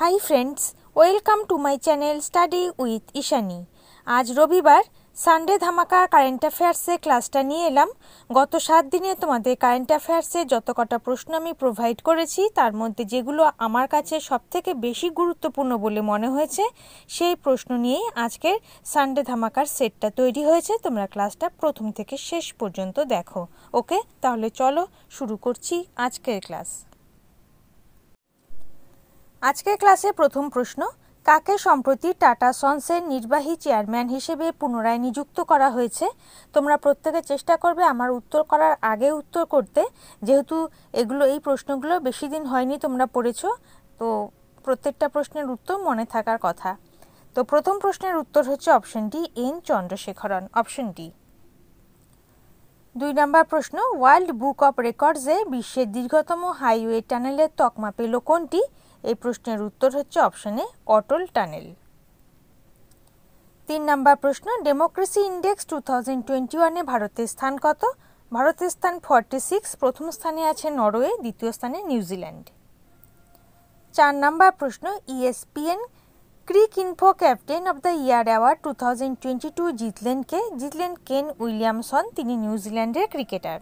high friends welcome to my channel study with Ishani আজ রবিবার Sunday ধামাকা কারেন্ট অ্যাফেয়ার্সে ক্লাসটা নিয়ে এলাম গত সাত দিনে তোমাদের কারেন্ট অ্যাফেয়ার্সে যত কটা প্রশ্ন আমি প্রোভাইড করেছি তার মধ্যে যেগুলো আমার কাছে সবথেকে বেশি গুরুত্বপূর্ণ বলে মনে হয়েছে সেই প্রশ্ন নিয়েই আজকের সানডে ধামাকার সেটটা তৈরি হয়েছে তোমরা ক্লাসটা প্রথম থেকে শেষ পর্যন্ত দেখো ওকে তাহলে চলো শুরু করছি আজকের ক্লাস আজকের ক্লাসে প্রথম প্রশ্ন কাকে সম্প্রতি টাটা সন্সের নির্বাহী চেয়ারম্যান হিসেবে পুনরায় নিযুক্ত করা হয়েছে তোমরা প্রত্যেকে চেষ্টা করবে আমার উত্তর করার আগে উত্তর করতে যেহেতু এগুলো এই প্রশ্নগুলো বেশি দিন হয়নি তোমরা পড়েছ তো প্রত্যেকটা প্রশ্নের উত্তর মনে থাকার কথা তো প্রথম প্রশ্নের উত্তর হচ্ছে option D N Chandrasekaran option D দুই নম্বর প্রশ্ন ওয়ার্ল্ড বুক অফ রেকর্ডসে বিশ্বের দীর্ঘতম হাইওয়ে টানেলের তকমা পেল কোনটি এই প্রশ্নের উত্তর হচ্ছে অপশানে অটল টানেল তিন নম্বর প্রশ্ন democracy index two thousand twenty ওয়ানে ভারতের স্থান কত ভারতের স্থান ফর্টি সিক্স প্রথম স্থানে আছে নরওয়ে দ্বিতীয় স্থানে নিউজিল্যান্ড চার নম্বর প্রশ্ন ESPN Cricinfo captain of the year award two thousand twenty two জিতলেন কে জিতলেন কেন উইলিয়ামসন তিনি নিউজিল্যান্ডের ক্রিকেটার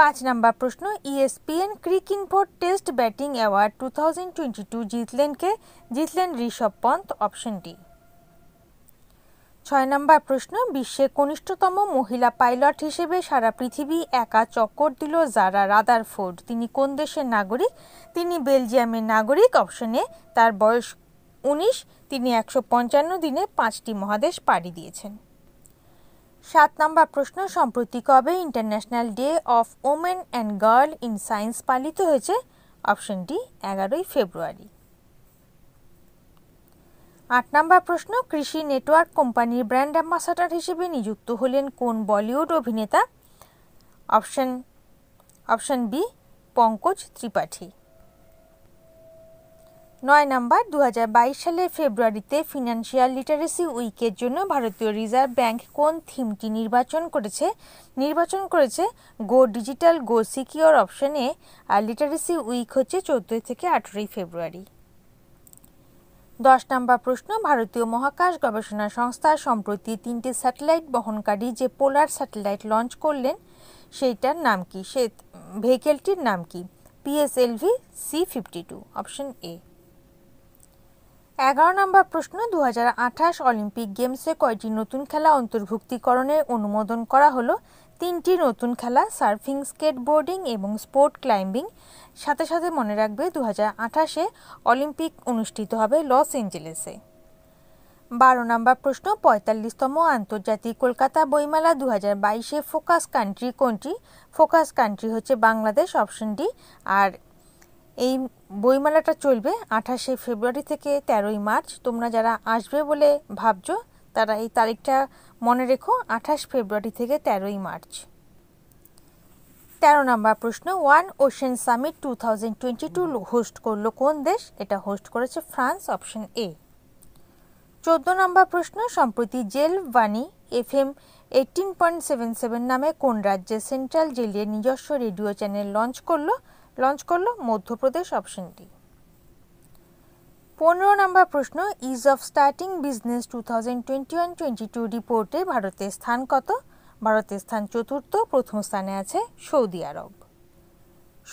পাঁচ নাম্বার প্রশ্ন ESPN Cricinfo for test batting award two thousand twenty two জিতলেন কে জিতলেন ঋষভ পন্থ অপশন ডি ছয় নম্বর প্রশ্ন বিশ্বে কনিষ্ঠতম মহিলা পাইলট হিসেবে সারা পৃথিবী একা চক্কর দিল যারা রাদারফোর্ড তিনি কোন দেশের নাগরিক তিনি বেলজিয়ামের নাগরিক অপশনে তার বয়স উনিশ তিনি একশো পঞ্চান্ন দিনে পাঁচটি মহাদেশ পাড়ি দিয়েছেন সাত নম্বর প্রশ্ন সম্প্রতি কবে international day of women and girl in science পালিত হয়েছে অপশনটি এগারোই ফেব্রুয়ারি আট নম্বর প্রশ্ন কৃষি নেটওয়ার্ক কোম্পানির ব্র্যান্ড অ্যাম্বাসাডার হিসেবে নিযুক্ত হলেন কোন বলিউড অভিনেতা option option B Pankaj Tripathi নয় নম্বর দু সালের ফেব্রুয়ারিতে ফিনান্সিয়াল লিটারেসি উইকের জন্য ভারতীয় রিজার্ভ ব্যাংক কোন থিমটি নির্বাচন করেছে নির্বাচন করেছে গো ডিজিটাল গো সিকিওর অপশনে আর লিটারেসি উইক হচ্ছে চোদ্দোই থেকে আঠেরোই ফেব্রুয়ারি দশ নম্বর প্রশ্ন ভারতীয় মহাকাশ গবেষণা সংস্থা সম্প্রতি তিনটি স্যাটেলাইট বহনকারী যে পোলার স্যাটেলাইট লঞ্চ করলেন সেইটার নাম কি সে ভেহিকেলটির নাম কি PSLV C fifty two option A এগারো নম্বর প্রশ্ন দু অলিম্পিক গেমসে কয়টি নতুন খেলা অন্তর্ভুক্তিকরণের অনুমোদন করা হলো তিনটি নতুন খেলা সার্ফিং স্কেটবোর্ডিং এবং স্পোর্ট ক্লাইম্বিং সাথে সাথে মনে রাখবে দু আঠাশে অলিম্পিক অনুষ্ঠিত হবে লস অ্যাঞ্জেলেসে বারো নম্বর প্রশ্ন পঁয়তাল্লিশতম আন্তর্জাতিক কলকাতা বইমেলা দু হাজার বাইশে ফোকাস কান্ট্রি কোনটি ফোকাস কান্ট্রি হচ্ছে বাংলাদেশ অপশন ডি আর এই বইমেলাটা চলবে আঠাশে ফেব্রুয়ারি থেকে তেরোই মার্চ তোমরা যারা আসবে বলে ভাবছ তারা এই তারিখটা মনে রেখো আঠাশ ফেব্রুয়ারি থেকে তেরোই মার্চ তেরো নম্বর প্রশ্ন one ocean summit two thousand twenty two host করলো কোন দেশ এটা হোস্ট করেছে ফ্রান্স অপশন এ চোদ্দ নম্বর প্রশ্ন সম্প্রতি jail Vani F M eighteen point seven seven নামে কোন রাজ্যে সেন্ট্রাল জেলের নিজস্ব রেডিও চ্যানেল লঞ্চ করলো লঞ্চ করলো মধ্যপ্রদেশ অপশনটি পনেরো নম্বর প্রশ্ন ease of starting business two thousand twenty one twenty two রিপোর্টে ভারতের স্থান কত ভারতের স্থান চতুর্থ প্রথম স্থানে আছে সৌদি আরব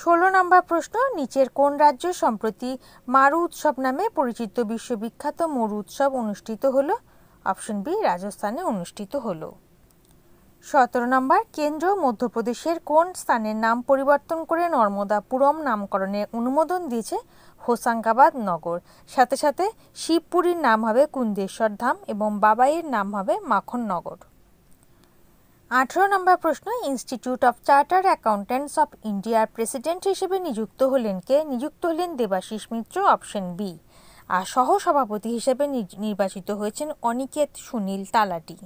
ষোলো নম্বর প্রশ্ন নিচের কোন রাজ্য সম্প্রতি মারু উৎসব নামে পরিচিত বিশ্ববিখ্যাত মরু উৎসব অনুষ্ঠিত হল অপশন বি রাজস্থানে অনুষ্ঠিত হলো সতেরো নম্বর কেন্দ্র মধ্যপ্রদেশের কোন স্থানের নাম পরিবর্তন করে নর্মদাপুরম নামকরণের অনুমোদন দিয়েছে হোসাঙ্গাবাদ নগর সাথে সাথে শিবপুরীর নাম হবে কুন্দেশ্বর ধাম এবং বাবাইয়ের নাম হবে মাখন নগর আঠেরো নম্বর প্রশ্ন institute of charter accountants of ইন্ডিয়ার প্রেসিডেন্ট হিসেবে নিযুক্ত হলেন কে নিযুক্ত হলেন দেবাশিস মিত্র অপশন বি আর সহ সভাপতি হিসেবে নির্বাচিত হয়েছেন অনিকেত সুনীল তালাটি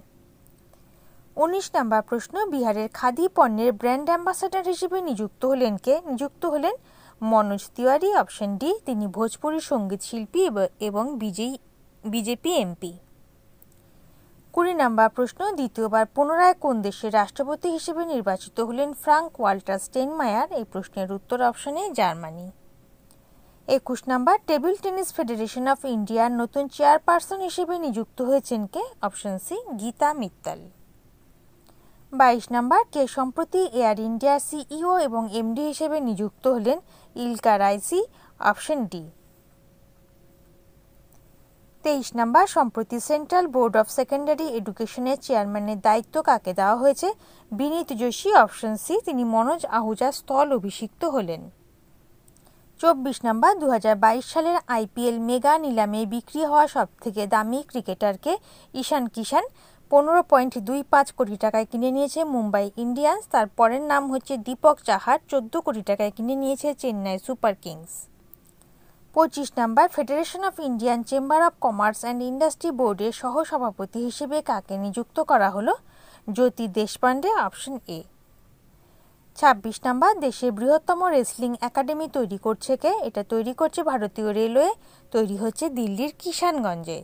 উনিশ নাম্বার প্রশ্ন বিহারের খাদি পণ্যের ব্র্যান্ড অ্যাম্বাসাডার হিসেবে নিযুক্ত হলেন কে নিযুক্ত হলেন মনোজ তিওয়ারি অপশন ডি তিনি ভোজপুরি সঙ্গীত শিল্পী এবং বিজয়ী বিজেপি এমপি কুড়ি নাম্বার প্রশ্ন দ্বিতীয়বার পুনরায় কোন দেশের রাষ্ট্রপতি হিসেবে নির্বাচিত হলেন ফ্রাঙ্ক ওয়াল্টার স্টেনমায়ার এই প্রশ্নের উত্তর অপশনে জার্মানি একুশ number table tennis federation of ইন্ডিয়ার নতুন চেয়ারপারসন হিসেবে নিযুক্ত হয়েছেন কে অপশন সি গীতা মিত্তাল বাইশ নম্বর কে সম্প্রতি এয়ার ইন্ডিয়ার সিইও এবং এমডি হিসেবে নিযুক্ত হলেন ইলকা রাইসি অপশন ডি তেইশ নম্বর সম্প্রতি সেন্ট্রাল বোর্ড অফ সেকেন্ডারি এডুকেশনের চেয়ারম্যানের দায়িত্ব কাকে দেওয়া হয়েছে বিনীত যোশী অপশন সি তিনি মনোজ আহুজা স্থল অভিষিক্ত হলেন চব্বিশ নম্বর দু সালের আইপিএল মেগা নিলামে বিক্রি হওয়া সবথেকে দামি ক্রিকেটারকে ঈশান কিষান পনেরো পয়েন্ট দুই পাঁচ কোটি টাকায় কিনে নিয়েছে মুম্বাই ইন্ডিয়ান্স তার পরের নাম হচ্ছে দীপক চাহার চোদ্দ কোটি টাকায় কিনে নিয়েছে চেন্নাই সুপার কিংস পঁচিশ number federation of Indian chamber of commerce and industry বোর্ডের সহসভাপতি হিসেবে কাকে নিযুক্ত করা হলো জ্যোতি দেশপাণ্ডে অপশন এ ছাব্বিশ নাম্বার দেশের বৃহত্তম রেসলিং একাডেমি তৈরি করছে কে এটা তৈরি করছে ভারতীয় রেলওয়ে তৈরি হচ্ছে দিল্লির কিষানগঞ্জে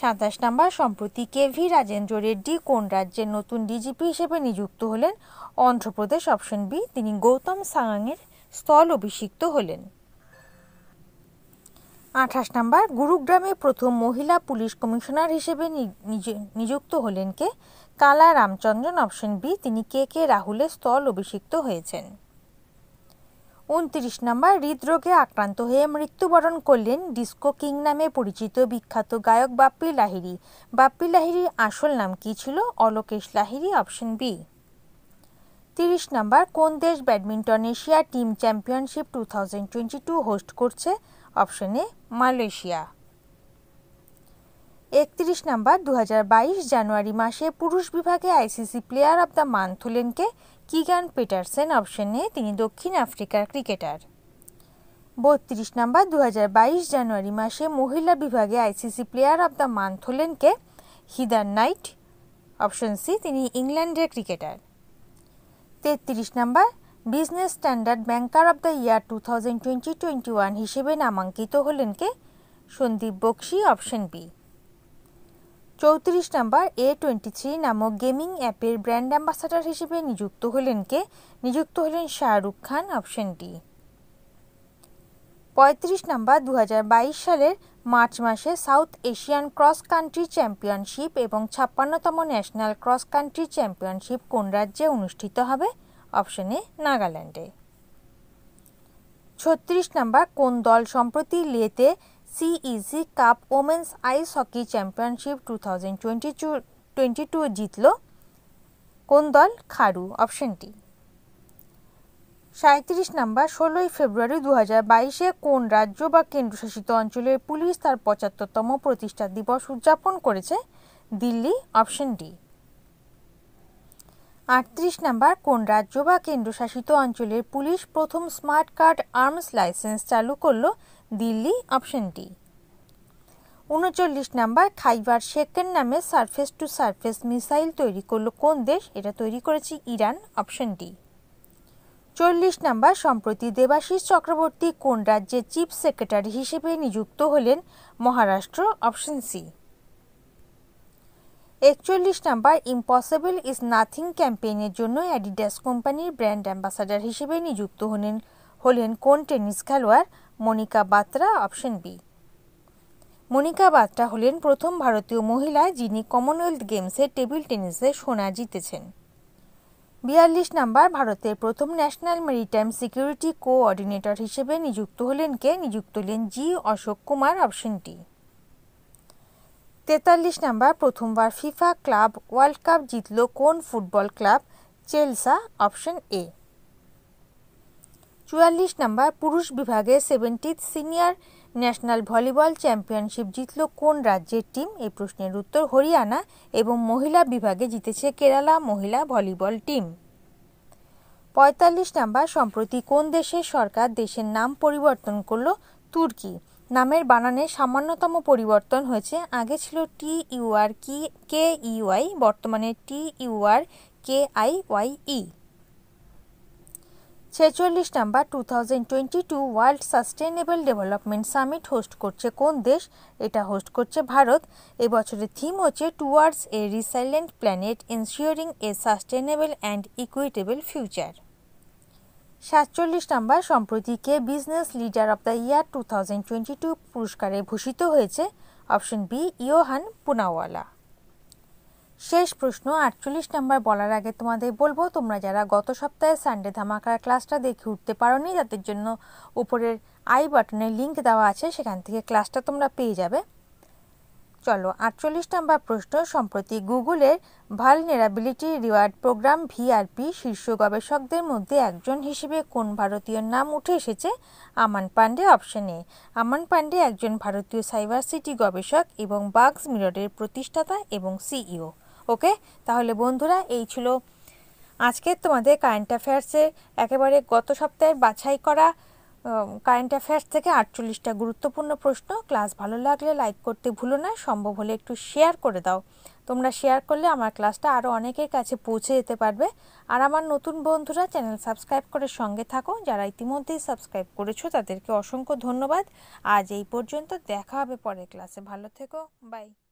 সাতাশ নম্বর সম্প্রতি কে ভি রাজেন্দ্র রেড্ডি কোন রাজ্যের নতুন ডিজিপি হিসেবে নিযুক্ত হলেন অন্ধ্রপ্রদেশ অপশন বি তিনি গৌতম সাংয়ের স্থল অভিষিক্ত হলেন আঠাশ নম্বর গুরুগ্রামে প্রথম মহিলা পুলিশ কমিশনার হিসেবে নিযুক্ত হলেন কে কালা রামচন্দ্রন অপশন বি তিনি কে কে রাহুলের স্থল অভিষিক্ত হয়েছেন উনত্রিশ নম্বর হৃদরোগে আক্রান্ত হয়ে মৃত্যুবরণ করলেন ডিস্কো কিং নামে পরিচিত বিখ্যাত গায়ক বাপ্পি লাহিড়ি বাপ্পি লাহিড়ির আসল নাম কী ছিল অলোকেশ লাহিড়ি অপশন বি তিরিশ নম্বর কোন দেশ badminton Asia team championship two thousand twenty two host করছে অপশন এ মালয়েশিয়া একত্রিশ নম্বর দু জানুয়ারি মাসে পুরুষ বিভাগে ICC player of the month হলেন কে কিগান পিটারসেন অপশনে তিনি দক্ষিণ আফ্রিকার ক্রিকেটার বত্রিশ নাম্বার দু জানুয়ারি মাসে মহিলা বিভাগে ICC player of the month হলেন কে হিদার নাইট অপশন সি তিনি ইংল্যান্ডের ক্রিকেটার তেত্রিশ number business standard banker of the year two thousand twenty twenty one হিসেবে নামাঙ্কিত হলেন কে সন্দীপ বক্সি অপশন বি চৌত্রিশ নাম্বার এ টোয়েন্টি থ্রি নামক গেমিং অ্যাপের ব্র্যান্ড অ্যাম্বাসাডার হিসেবে নিযুক্ত হলেন কে নিযুক্ত হলেন শাহরুখ খান অপশন ডি পঁয়ত্রিশ নাম্বার দু সালের মার্চ মাসে South Asian cross country championship এবং ছাপ্পান্নতম ন্যাশনাল ক্রস কান্ট্রি চ্যাম্পিয়নশিপ কোন রাজ্যে অনুষ্ঠিত হবে অপশন এ নাগাল্যান্ডে ছত্রিশ নাম্বার কোন দল সম্প্রতি লেতে CEC cup women's ice hockey championship two thousand জিতল কোন দল খাড়ু অপশনটি সাঁত্রিশ নাম্বার ষোলোই ফেব্রুয়ারি দু বাইশে কোন রাজ্য বা কেন্দ্রশাসিত অঞ্চলের পুলিশ তার পঁচাত্তরতম প্রতিষ্ঠা দিবস উদযাপন করেছে দিল্লি অপশন ডি আটত্রিশ নম্বর কোন রাজ্য বা কেন্দ্রশাসিত অঞ্চলের পুলিশ প্রথম স্মার্ট কার্ড আর্মস লাইসেন্স চালু করলো দিল্লি অপশন ডি উনচল্লিশ নাম্বার খাইবার শেখের নামে সারফেস টু সারফেস মিসাইল তৈরি করলো কোন দেশ এটা তৈরি করেছে ইরান অপশন ডি চল্লিশ নাম্বার সম্প্রতি দেবাশিস চক্রবর্তী কোন রাজ্যের চিফ সেক্রেটারি হিসেবে নিযুক্ত হলেন মহারাষ্ট্র অপশন সি একচল্লিশ নাম্বার ইম্পসিবল ইজ নাথিং ক্যাম্পেইনের জন্য অ্যাডিডাস কোম্পানির ব্র্যান্ড অ্যাম্বাসাডার হিসেবে নিযুক্ত হলেন হলেন কোন টেনিস খেলোয়াড় মনিকা বাত্রা অপশন বি মনিকা বাত্রা হলেন প্রথম ভারতীয় মহিলা যিনি কমনওয়েলথ গেমসে টেবিল টেনিসে সোনা জিতেছেন বিয়াল্লিশ নাম্বার ভারতের প্রথম ন্যাশনাল মেরিটাইম সিকিউরিটি কোঅর্ডিনেটর হিসেবে নিযুক্ত হলেন কে নিযুক্ত হলেন জি অশোক কুমার অপশনটি তেতাল্লিশ নাম্বার প্রথমবার ফিফা ক্লাব ওয়ার্ল্ড কাপ জিতল কোন football club Chelsea option A চুয়াল্লিশ নম্বর পুরুষ বিভাগে seventieth senior national volleyball championship জিতল কোন রাজ্যের টিম এই প্রশ্নের উত্তর হরিয়ানা এবং মহিলা বিভাগে জিতেছে কেরালা মহিলা ভলিবল টিম পঁয়তাল্লিশ নাম্বার সম্প্রতি কোন দেশের সরকার দেশের নাম পরিবর্তন করল তুর্কি নামের বানানে সামান্যতম পরিবর্তন হয়েছে আগে ছিল টি ইউআর কি কে ইউআই বর্তমানে T U R K I Y E ছেচল্লিশ number two thousand twenty two world sustainable development summit host করছে কোন দেশ এটা হোস্ট করছে ভারত এবছরের থিম হচ্ছে towards a resilient planet ensuring a sustainable and equitable future সাতচল্লিশ নাম্বার সম্প্রতিকে business leader of the year two thousand twenty two পুরস্কারে ভূষিত হয়েছে অপশন বি ইয়োহান পুনাওয়ালা শেষ প্রশ্ন আটচল্লিশ নাম্বার বলার আগে তোমাদের বলবো তোমরা যারা গত সপ্তাহে সানডে ধামাকার ক্লাসটা দেখে উঠতে পারোনি তাদের জন্য উপরের আই বাটনের লিঙ্ক দেওয়া আছে সেখান থেকে ক্লাসটা তোমরা পেয়ে যাবে চলো আটচল্লিশ নাম্বার প্রশ্ন সম্প্রতি গুগলের ভালনেরাবিলিটি রিওয়ার্ড প্রোগ্রাম ভিআরপি শীর্ষ গবেষকদের মধ্যে একজন হিসেবে কোন ভারতীয় নাম উঠে এসেছে আমান পাণ্ডে অপশনে আমান পাণ্ডে একজন ভারতীয় সাইবার সিটি গবেষক এবং বাগস মিররের প্রতিষ্ঠাতা এবং সিইও ওকে তাহলে বন্ধুরা এই ছিল আজকে তোমাদের কারেন্ট অ্যাফেয়ার্সের একেবারে গত সপ্তাহের বাছাই করা কারেন্ট অ্যাফেয়ার্স থেকে আটচল্লিশটা গুরুত্বপূর্ণ প্রশ্ন ক্লাস ভালো লাগলে লাইক করতে ভুলো না সম্ভব হলে একটু শেয়ার করে দাও তোমরা শেয়ার করলে আমার ক্লাসটা আরও অনেকের কাছে পৌঁছে যেতে পারবে আর আমার নতুন বন্ধুরা চ্যানেল সাবস্ক্রাইব করে সঙ্গে থাকো যারা ইতিমধ্যেই সাবস্ক্রাইব করেছো তাদেরকে অসংখ্য ধন্যবাদ আজ এই পর্যন্ত দেখা হবে পরের ক্লাসে ভালো থেকো বাই